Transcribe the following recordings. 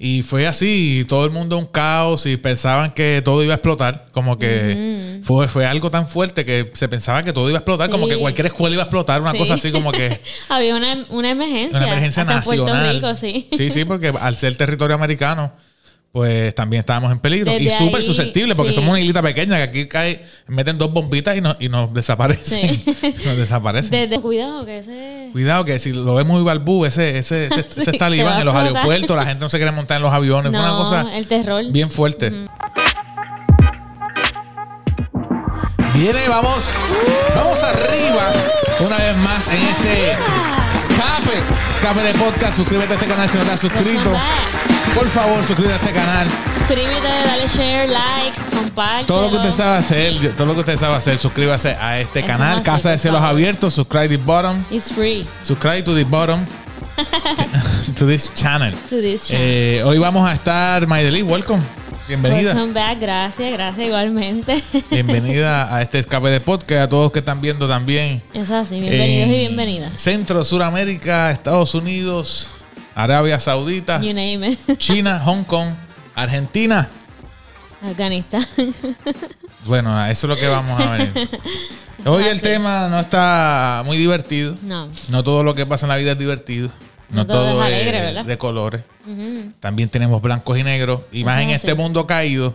Y fue así, todo el mundo un caos y pensaban que todo iba a explotar, como que fue, fue algo tan fuerte que se pensaba que todo iba a explotar, como que cualquier escuela iba a explotar, una cosa así como que... Había una, emergencia. Una emergencia nacional. sí. sí, sí, porque al ser territorio americano, pues también estábamos en peligro. y súper susceptible, porque somos una islita pequeña que aquí cae, meten dos bombitas y, nos desaparecen. desaparece nos desaparecen. cuidado que ese... Cuidado que si lo vemos muy balbú, ese, ese, ese, talibán en los aeropuertos, la gente no se quiere montar en los aviones. una cosa el terror. bien fuerte. Viene, vamos, vamos arriba una vez más en este escape. de podcast. Suscríbete a este canal si no te has suscrito. Pues por favor, suscríbete a este canal. Suscríbete, dale share, like, comparte. Todo lo que usted sabe hacer, todo lo que usted sabe hacer, suscríbase a este canal. Casa de Cielos Abiertos. Subscribe the bottom. It's free. Subscribe to the bottom. to this channel. Eh, hoy vamos a estar, Maideli, welcome. Bienvenida. gracias, gracias igualmente. Bienvenida a este escape de podcast, a todos que están viendo también. Es así, bienvenidos y bienvenidas. Centro, Suramérica, Estados Unidos, Arabia Saudita, China, Hong Kong, Argentina. Afganistán. Bueno, eso es lo que vamos a ver. Hoy el tema no está muy divertido. No. No todo lo que pasa en la vida es divertido. No, todo, es de colores. También tenemos blancos y negros. Y más en este mundo caído,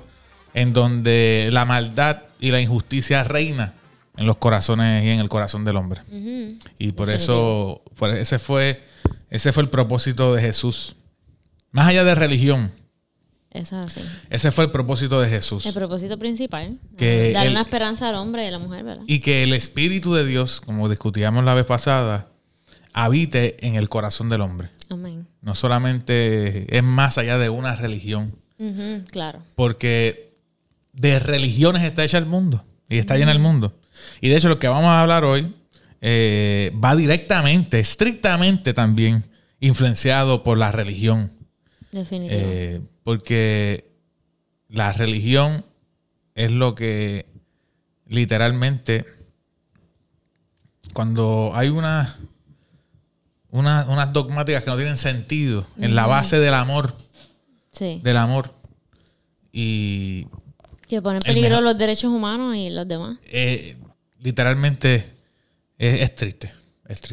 en donde la maldad y la injusticia reina en los corazones y en el corazón del hombre. Y por eso, por ese fue, ese fue el propósito de Jesús. Más allá de religión. Eso es Ese fue el propósito de Jesús. El propósito principal. Que Dar una esperanza al hombre y a la mujer, ¿verdad? Y que el Espíritu de Dios, como discutíamos la vez pasada, habite en el corazón del hombre. Amén. No solamente es más allá de una religión. claro. Porque de religiones está hecha el mundo y está lleno el mundo. Y de hecho lo que vamos a hablar hoy eh, va directamente, estrictamente también influenciado por la religión. Definitivamente. Eh, porque la religión es lo que literalmente, cuando hay una, unas dogmáticas que no tienen sentido en la base del amor. Sí. Del amor. Y. Que ponen en peligro los derechos humanos y los demás. Eh, literalmente es triste.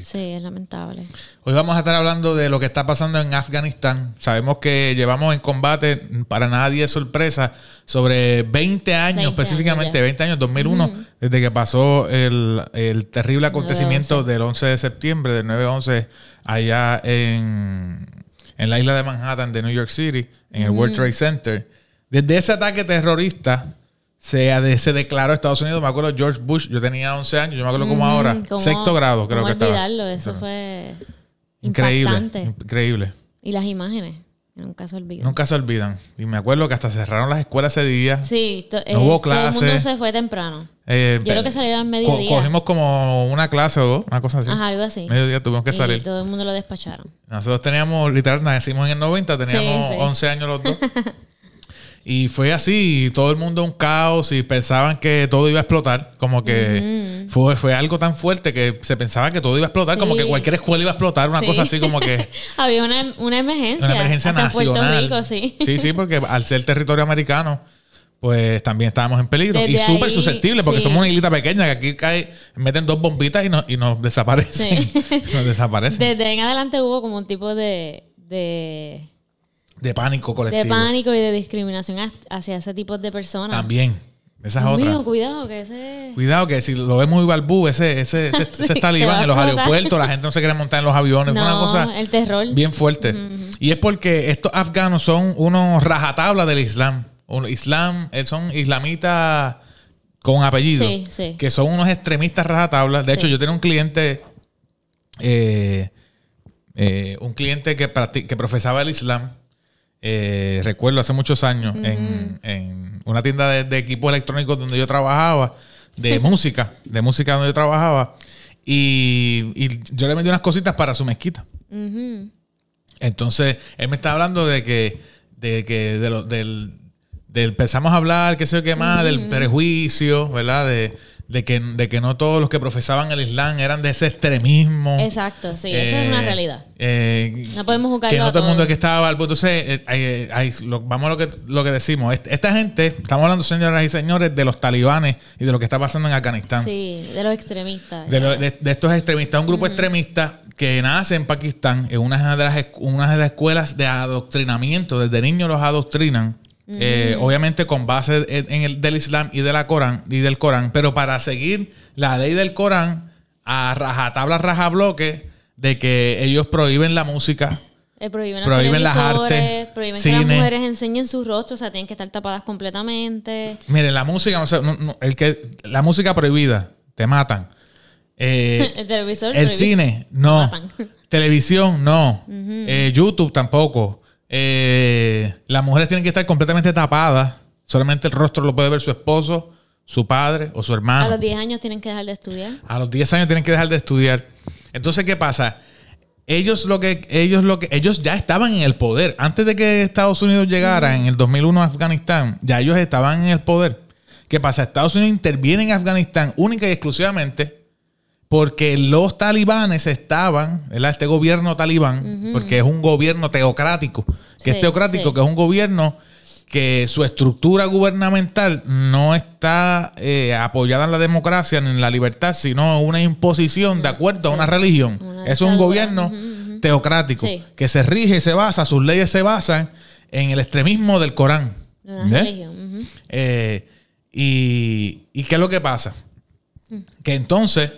Sí, es lamentable. Hoy vamos a estar hablando de lo que está pasando en Afganistán. Sabemos que llevamos en combate, para nadie es sorpresa, sobre 20 años, específicamente 20 años, 2001, desde que pasó el, terrible acontecimiento del 11 de septiembre, del 9-11, allá en, la isla de Manhattan de New York City, en el World Trade Center. Desde ese ataque terrorista se, se declaró Estados Unidos. Me acuerdo George Bush, yo tenía 11 años, yo me acuerdo como ahora, sexto grado creo que estaba. eso fue increíble, increíble. Y las imágenes. Nunca se olvidan. Nunca se olvidan. Y me acuerdo que hasta cerraron las escuelas ese día. Sí, no hubo clases. Eh, todo el mundo se fue temprano. Eh, yo creo que salieron al mediodía. cogimos como una clase o dos, una cosa así. Ajá, algo así. Mediodía tuvimos que salir. y todo el mundo lo despacharon. Nosotros teníamos, literal, nacimos en el 90, teníamos 11 años los dos. Y fue así, todo el mundo un caos y pensaban que todo iba a explotar. Como que fue, fue algo tan fuerte que se pensaba que todo iba a explotar, como que cualquier escuela iba a explotar, una cosa así como que. Había una, emergencia. Una emergencia nacional. Puerto Rico, sí. sí, sí, porque al ser territorio americano, pues también estábamos en peligro. y súper susceptible, porque somos una islita pequeña que aquí cae, meten dos bombitas y, y nos desaparecen. nos desaparecen. Desde en adelante hubo como un tipo de de pánico colectivo. De pánico y de discriminación hacia ese tipo de personas. También. esas es Cuidado que ese... Cuidado que si lo vemos muy balbú, ese, ese, ese, talibán en los aeropuertos, la gente no se quiere montar en los aviones. No, una cosa el terror. bien fuerte. Y es porque estos afganos son unos rajatabla del Islam. Un Islam, eh, son islamitas con apellido. Que son unos extremistas rajatabla. De hecho, yo tenía un cliente... Eh, eh, un cliente que, que profesaba el Islam eh, recuerdo hace muchos años en, en, una tienda de, equipo equipos electrónicos donde yo trabajaba, de música, de música donde yo trabajaba, y, yo le vendí unas cositas para su mezquita. Entonces, él me está hablando de que, de que de del, del, empezamos a hablar, qué sé yo qué más, del prejuicio, ¿verdad? De, de que, no todos los que profesaban el Islam eran de ese extremismo. Exacto, sí, Eso es una eh, realidad. Eh, no podemos juzgar Que no todo el mundo que estaba Entonces, eh, vamos a lo que, decimos. Esta gente, estamos hablando, señoras y señores, de los talibanes y de lo que está pasando en Afganistán. Sí, de los extremistas. De, estos extremistas. Un grupo extremista que nace en Pakistán, en una de las, una de las escuelas de adoctrinamiento. Desde niños los adoctrinan eh, mm. obviamente con base en el, del Islam y, de Corán, y del Corán, pero para seguir la ley del Corán a rajatabla, rajabloque, de que ellos prohíben la música, eh, prohíben, las artes, prohíben que las mujeres enseñen sus rostros, o sea, tienen que estar tapadas completamente. Mire, la música, el que, la música prohibida, te matan. Eh, el televisor, el cine, no. Televisión, no. YouTube tampoco. Eh, las mujeres tienen que estar completamente tapadas. Solamente el rostro lo puede ver su esposo, su padre o su hermano. A los 10 años tienen que dejar de estudiar. A los 10 años tienen que dejar de estudiar. Entonces, ¿qué pasa? Ellos lo que ellos lo que ellos ya estaban en el poder antes de que Estados Unidos llegara en el 2001 a Afganistán, ya ellos estaban en el poder. ¿Qué pasa? Estados Unidos interviene en Afganistán única y exclusivamente porque los talibanes estaban, este gobierno talibán, porque es un gobierno teocrático, que es teocrático, que es un gobierno que su estructura gubernamental no está eh, apoyada en la democracia ni en la libertad, sino una imposición de acuerdo a una religión. es un gobierno teocrático que se rige, se basa, sus leyes se basan en el extremismo del Corán. Eh, ¿Y qué es lo que pasa? Mm. Que entonces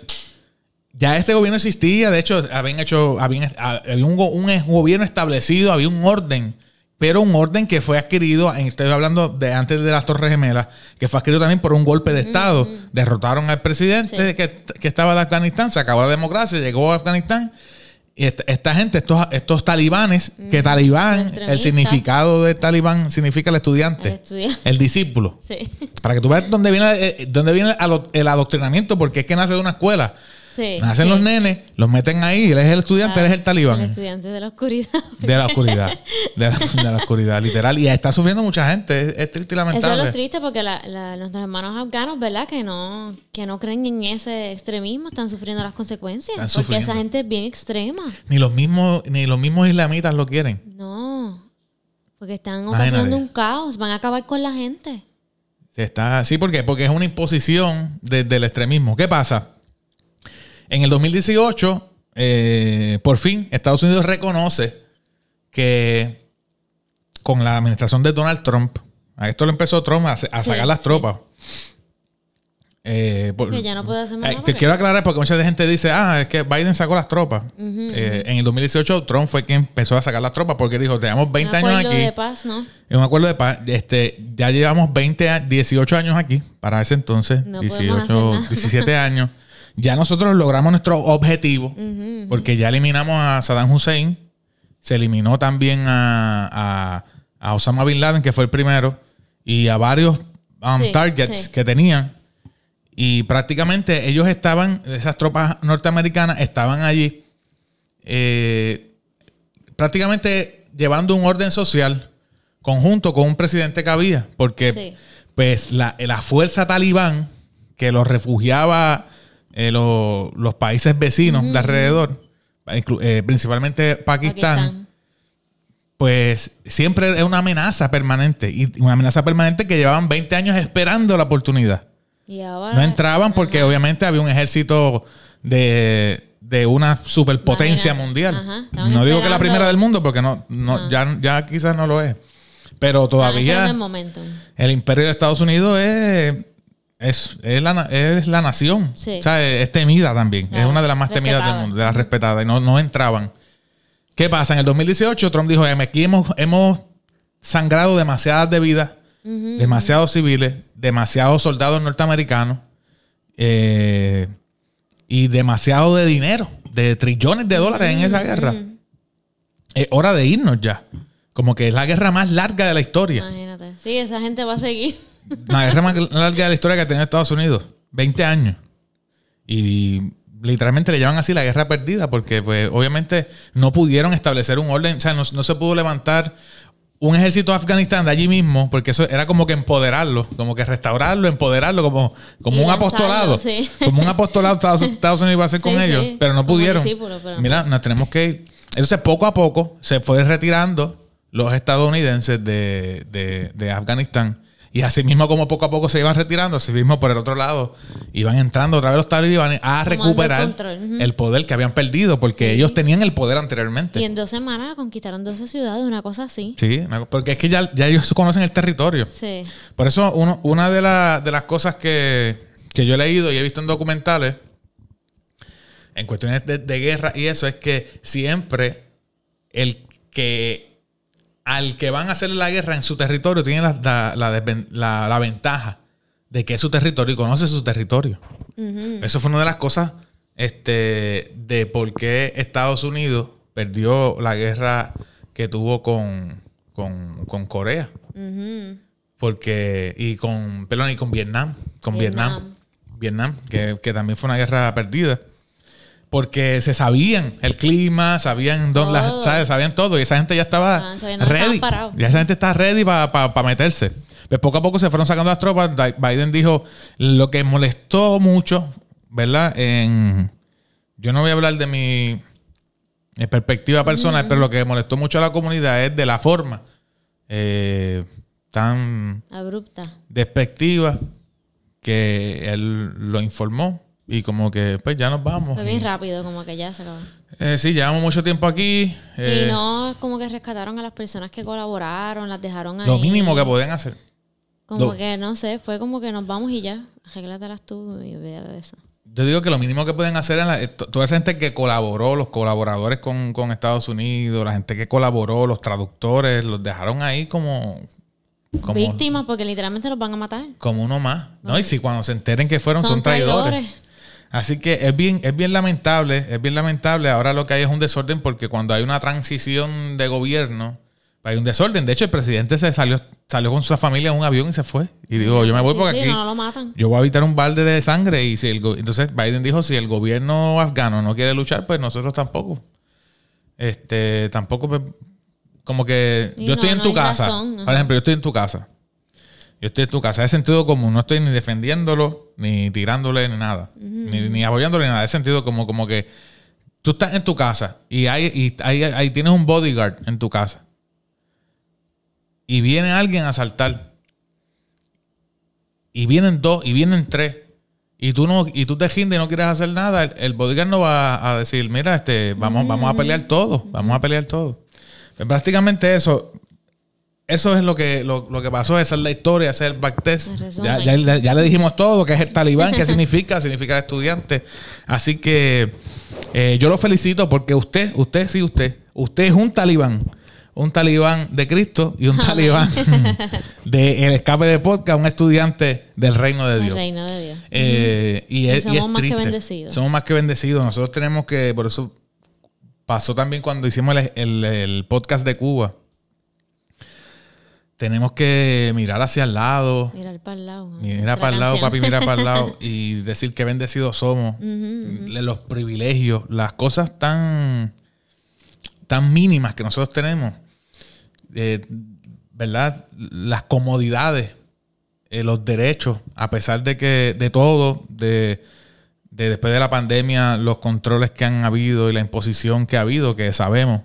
ya este gobierno existía, de hecho, habían hecho, habían, había un, gobierno establecido, había un orden, pero un orden que fue adquirido, estoy hablando de antes de las Torres Gemelas, que fue adquirido también por un golpe de Estado. Derrotaron al presidente que, estaba de Afganistán, se acabó la democracia, llegó a Afganistán. Y esta, gente, estos, estos talibanes, que talibán, el significado de talibán significa el estudiante, el, discípulo. Para que tú veas dónde viene, eh, dónde viene el adoctrinamiento, porque es que nace de una escuela hacen Nacen los nenes, los meten ahí, él es el estudiante, eres es el ah, talibán. El estudiante de la oscuridad. De la oscuridad. de, la, oscuridad, literal. Y está sufriendo mucha gente, es, triste y lamentable. Eso es lo triste porque la, nuestros hermanos afganos, ¿verdad? Que no, que no creen en ese extremismo, están sufriendo las consecuencias. porque esa gente es bien extrema. Ni los mismos, ni los mismos islamitas lo quieren. No. Porque están ocasionando un caos, van a acabar con la gente. Está, sí, ¿por qué? Porque es una imposición del extremismo. ¿Qué pasa? En el 2018, eh, por fin, Estados Unidos reconoce que con la administración de Donald Trump, a esto le empezó Trump a, sacar las tropas. Eh, ya no puede hacer eh, te quiero aclarar porque mucha gente dice, ah, es que Biden sacó las tropas. En el 2018 Trump fue quien empezó a sacar las tropas porque dijo, tenemos 20 años aquí. Es Un acuerdo de paz, ¿no? Es un acuerdo de paz. Este, ya llevamos 20, 18 años aquí, para ese entonces, no 18, 17 años. ya nosotros logramos nuestro objetivo, porque ya eliminamos a Saddam Hussein, se eliminó también a, Osama Bin Laden, que fue el primero, y a varios um, targets que tenían. Y prácticamente ellos estaban, esas tropas norteamericanas estaban allí, eh, prácticamente llevando un orden social conjunto con un presidente que había, porque pues la, la fuerza talibán que los refugiaba eh, los países vecinos de alrededor, eh, principalmente Pakistán, pues siempre es una amenaza permanente. Y una amenaza permanente que llevaban 20 años esperando la oportunidad. no entraban porque obviamente había un ejército de, una superpotencia mundial. no digo que la primera del mundo porque no, ya, ya quizás no lo es. Pero todavía el imperio de Estados Unidos es es, la, nación. es, temida también. es una de las más temidas del mundo, de las respetadas. Y no, no entraban. ¿Qué pasa? En el 2018 Trump dijo, em, aquí hemos, hemos sangrado demasiadas de vidas, demasiados civiles, demasiados soldados norteamericanos eh, y demasiado de dinero, de trillones de dólares en esa guerra. Es hora de irnos ya. Como que es la guerra más larga de la historia. Imagínate. Sí, esa gente va a seguir la guerra más larga de la historia que ha tenido Estados Unidos. 20 años. Y literalmente le llaman así la guerra perdida porque pues obviamente no pudieron establecer un orden, o sea, no, se pudo levantar un ejército de Afganistán de allí mismo, porque eso era como que empoderarlo, como que restaurarlo, empoderarlo, como, como un apostolado. Como un apostolado Estados, Unidos iba a hacer con ellos, pero no pudieron. Mira, nos tenemos que ir. Entonces, poco a poco se fue retirando los estadounidenses de Afganistán. Y así mismo como poco a poco se iban retirando, así mismo por el otro lado iban entrando otra vez los talibanes a recuperar el poder que habían perdido porque ellos tenían el poder anteriormente. Y en dos semanas conquistaron 12 ciudades, una cosa así. Sí, porque es que ya, ya ellos conocen el territorio. Sí. Por eso una de, las cosas que, yo he leído y he visto en documentales, en cuestiones de guerra y eso, es que siempre el que al que van a hacer la guerra en su territorio tiene la, ventaja de que es su territorio y conoce su territorio. Eso fue una de las cosas este, de por qué Estados Unidos perdió la guerra que tuvo con, Corea. Porque, y con, perdón, y con Vietnam, con Vietnam, Vietnam, que, que, también fue una guerra perdida porque se sabían el clima, sabían dónde las, sabían todo y esa gente ya estaba ah, ready. Ya esa gente está ready para meterse. Pero pues poco a poco se fueron sacando las tropas. Biden dijo lo que molestó mucho, ¿verdad? yo no voy a hablar de mi, perspectiva personal, pero lo que molestó mucho a la comunidad es de la forma eh, tan abrupta, despectiva que él lo informó y como que, pues ya nos vamos. Fue bien rápido, como que ya se acabó. Eh, sí, llevamos mucho tiempo aquí. y eh, no, como que rescataron a las personas que colaboraron, las dejaron ahí. Lo mínimo que pueden hacer. Como que, no sé, fue como que nos vamos y ya. Arréglatelas tú y vea de eso. Yo digo que lo mínimo que pueden hacer es eh, toda esa gente que colaboró, los colaboradores con, con Estados Unidos, la gente que colaboró, los traductores, los dejaron ahí como, víctimas porque literalmente los van a matar. Como uno más. No, y si cuando se enteren que fueron, son, traidores. Así que es bien, es bien lamentable, es bien lamentable. Ahora lo que hay es un desorden porque cuando hay una transición de gobierno, hay un desorden. De hecho, el presidente se salió, salió con su familia en un avión y se fue. Y digo, yo me voy porque aquí yo voy a evitar un balde de sangre. Y si el, entonces Biden dijo, si el gobierno afgano no quiere luchar, pues nosotros tampoco. Este, tampoco, pues, como que yo estoy en tu casa. Por ejemplo, yo estoy en tu casa yo estoy en tu casa. Es sentido como no estoy ni defendiéndolo, ni tirándole, ni nada. ni, apoyándole, nada. Es sentido como, como que tú estás en tu casa y, hay, y tienes un bodyguard en tu casa. Y viene alguien a asaltar. Y vienen dos, y vienen tres. Y tú, no, y tú te gindas... y no quieres hacer nada. El, bodyguard no va a decir, mira, este, vamos, vamos a pelear mm. todo. Vamos a pelear todo. prácticamente pues, eso eso es lo que, lo, lo, que pasó, esa es la historia, hacer es el backtest. Ya, ya, le dijimos todo, que es el talibán, qué significa, significa estudiante. Así que eh, yo lo felicito porque usted, usted sí, usted, usted es un talibán. Un talibán de Cristo y un talibán de el escape de podcast, un estudiante del reino de Dios. Eh, y, es, somos más que bendecidos. Somos más que bendecidos. Nosotros tenemos que, por eso pasó también cuando hicimos el podcast de Cuba tenemos que mirar hacia el lado. Mirar para el lado. para el lado, papi, mira para el lado. Y decir qué bendecidos somos. Los privilegios, las cosas tan, tan mínimas que nosotros tenemos. Eh, ¿Verdad? Las comodidades, eh, los derechos, a pesar de que de todo, de después de la pandemia, los controles que han habido y la imposición que ha habido, que sabemos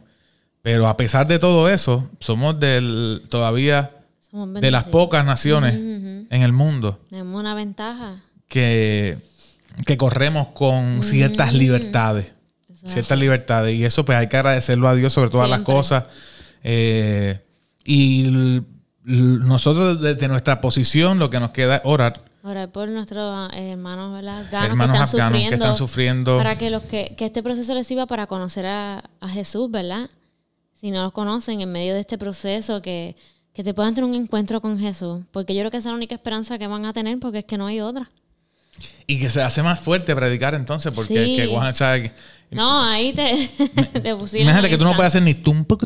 pero a pesar de todo eso, somos del todavía de las pocas naciones en el mundo. Tenemos una ventaja. Que, que corremos con ciertas libertades. Ciertas libertades. Y eso pues hay que agradecerlo a Dios sobre todas las cosas. Eh, y nosotros desde nuestra posición lo que nos queda es orar. Orar por nuestros eh, hermanos, ¿verdad? hermanos afganos que están sufriendo. Para que, los que, este proceso les sirva para conocer a, a Jesús, ¿verdad? si no los conocen, en medio de este proceso, que, que te puedan tener un encuentro con Jesús. Porque yo creo que esa es la única esperanza que van a tener, porque es que no hay otra. Y que se hace más fuerte predicar entonces, porque que Juan sabe No, ahí te, fusilan. Imagínate que tú no puedes hacer ni tumpa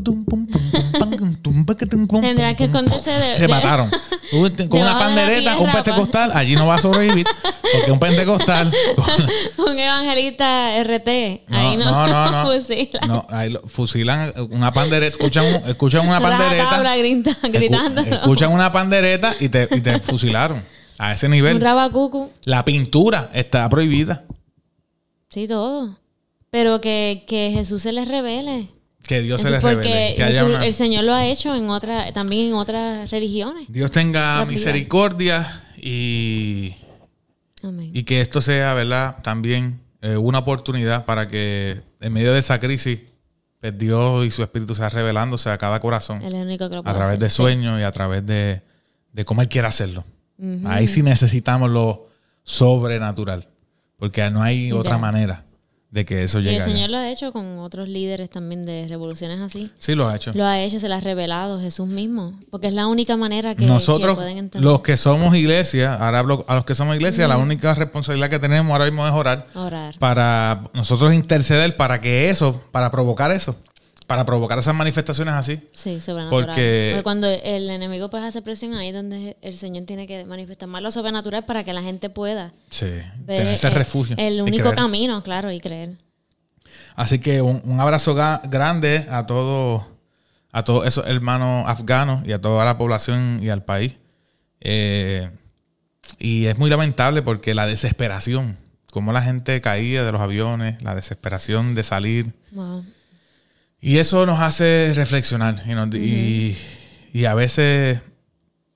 Tendrás que esconderse de. Te mataron. Con una pandereta, un pentecostal, allí no vas a sobrevivir. Porque un pentecostal. un evangelista RT. Ahí no, no, fusilan. No, ahí fusilan una pandereta. Escuchan, escuchan una pandereta. Escuchan una pandereta y te, y te fusilaron. A ese nivel. La pintura está prohibida. Sí, todo. Pero que, que Jesús se les revele. Que Dios se les revele. Que el Señor lo ha hecho en otra, también en otras religiones. Dios tenga misericordia y, y que esto sea, ¿verdad? También eh, una oportunidad para que en medio de esa crisis pues, Dios y su Espíritu sea revelándose a cada corazón. a través de sueños y a través de, de cómo Él quiera hacerlo. Ahí sí necesitamos lo sobrenatural, porque no hay otra manera de que eso llegue. Y el Señor lo ha hecho con otros líderes también de revoluciones así. Sí, lo ha hecho. Lo ha hecho, se lo ha revelado Jesús mismo, porque es la única manera que nosotros, pueden entender. los que somos iglesia, ahora hablo a los que somos iglesia, la única responsabilidad que tenemos ahora mismo es orar, orar. para nosotros interceder para que eso, para provocar eso para provocar esas manifestaciones así. Sí, sobrenatural. Porque... cuando el enemigo pues hace presión ahí donde el Señor tiene que manifestar más lo sobrenatural para que la gente pueda. Sí, tener ese refugio. El único camino, claro, y creer. Así que un, abrazo grande a todos a todos esos hermanos afganos y a toda la población y al país. Eh, y es muy lamentable porque la desesperación, como la gente caía de los aviones, la desesperación de salir. Wow. Y eso nos hace reflexionar. y, a veces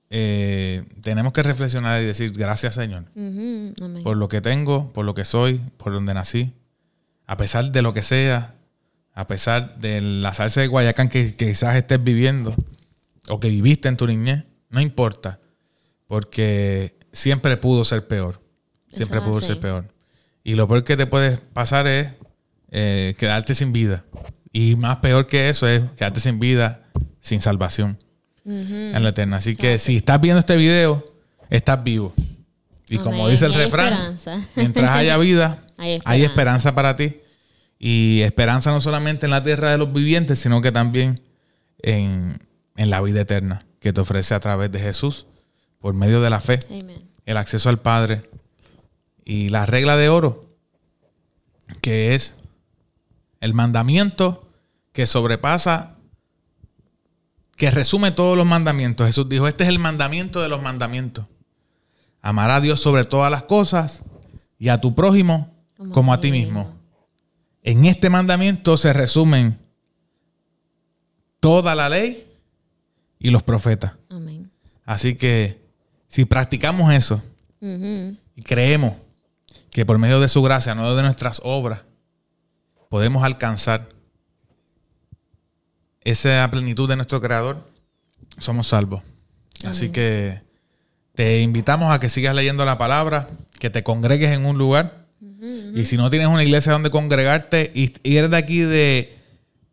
eh, tenemos que reflexionar y decir, gracias Señor, por lo que tengo, por lo que soy, por donde nací, a pesar de lo que sea, a pesar de la salsa de Guayacán que, quizás estés viviendo o que viviste en tu niñez, no importa, porque siempre pudo ser peor. Siempre pudo ser peor. Y lo peor que te puede pasar es eh, quedarte sin vida. Y más peor que eso es quedarte sin vida, sin salvación en la eterna. Así que si estás viendo este video, estás vivo. Y como dice el refrán, mientras haya vida, hay, esperanza. para ti. Y esperanza no solamente en la tierra de los vivientes, sino que también en, la vida eterna que te ofrece a través de Jesús, por medio de la fe, el acceso al Padre y la regla de oro, que es el mandamiento que sobrepasa, que resume todos los mandamientos. Jesús dijo, este es el mandamiento de los mandamientos. Amar a Dios sobre todas las cosas y a tu prójimo como, a ti mismo. En este mandamiento se resumen toda la ley y los profetas. Así que si practicamos eso y creemos que por medio de su gracia, no de nuestras obras, podemos alcanzar esa plenitud de nuestro Creador, somos salvos. Así que te invitamos a que sigas leyendo la palabra, que te congregues en un lugar. Y si no tienes una iglesia donde congregarte, y, eres de aquí de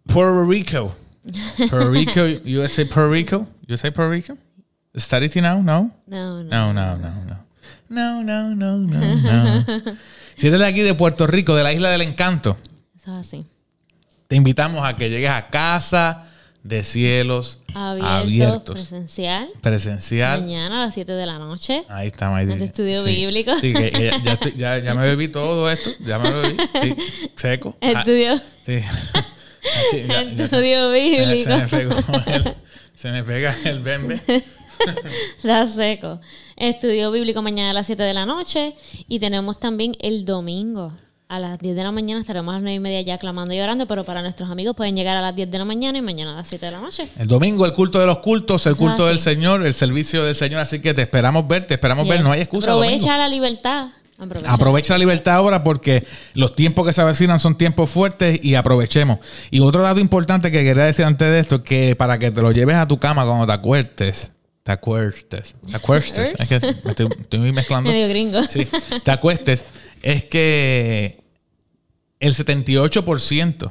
Puerto Rico. Puerto Rico, USA Puerto Rico. USA Puerto Rico. Study now, no? No, no. No, no, no, no. No, no, no, no, no. si eres de aquí de Puerto Rico, de la isla del encanto, así. Te invitamos a que llegues a casa de cielos Abierto, abiertos. Presencial. Presencial. Mañana a las 7 de la noche. Ahí está, En estudio bíblico. Sí, ya, ya, ya, me bebí todo esto. Ya me bebí. seco. Ah, estudio. sí. estudio bíblico. Se, me pega el bembe. Está seco. Estudio bíblico mañana a las 7 de la noche. Y tenemos también el domingo a las 10 de la mañana estaremos a las 9 y media ya clamando y orando, pero para nuestros amigos pueden llegar a las 10 de la mañana y mañana a las 7 de la noche. El domingo, el culto de los cultos, el culto ah, del Señor, el servicio del Señor, así que te esperamos ver, te esperamos ver, no hay excusa. Aprovecha la libertad. Aprovecha. la libertad ahora porque los tiempos que se avecinan son tiempos fuertes y aprovechemos. Y otro dato importante que quería decir antes de esto, que para que te lo lleves a tu cama cuando te acuertes, te acuestes, te acuestes, es que me estoy, estoy mezclando. Medio gringo. Sí, te acuestes, es que el 78%.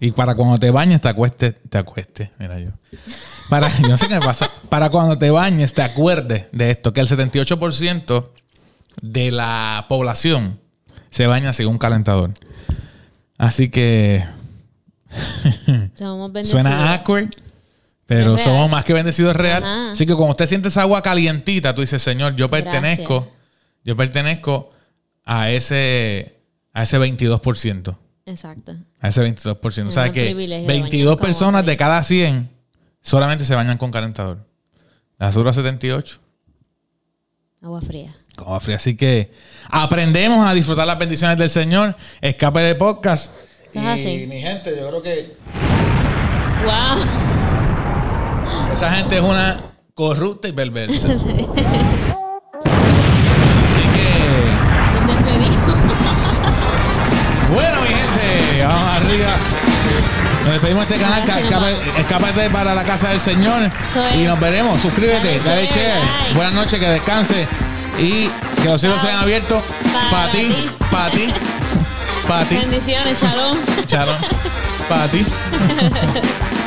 Y para cuando te bañes, te acueste te acueste mira yo. Para, no Para cuando te bañes, te acuerdes de esto, que el 78% de la población se baña según calentador. Así que... Somos Suena awkward, pero somos más que bendecidos real. Así que cuando usted siente esa agua calientita, tú dices, Señor, yo pertenezco, yo pertenezco a ese a ese 22%. Exacto. A ese 22%. o sea que 22 personas de cada 100 solamente se bañan con calentador. Las otras 78. Agua fría. agua fría. Así que aprendemos a disfrutar las bendiciones del Señor. Escape de podcast. y mi gente, yo creo que. ¡Wow! Esa gente es una corrupta y perversa. sí. Así que. Bueno, mi gente, vamos arriba. Nos despedimos este canal, escápate, para la casa del Señor y nos veremos. Suscríbete, Buenas noches, que descanse y que los cielos sean abiertos para ti, para ti, para ti. Bendiciones, Shalom. Shalom, para ti.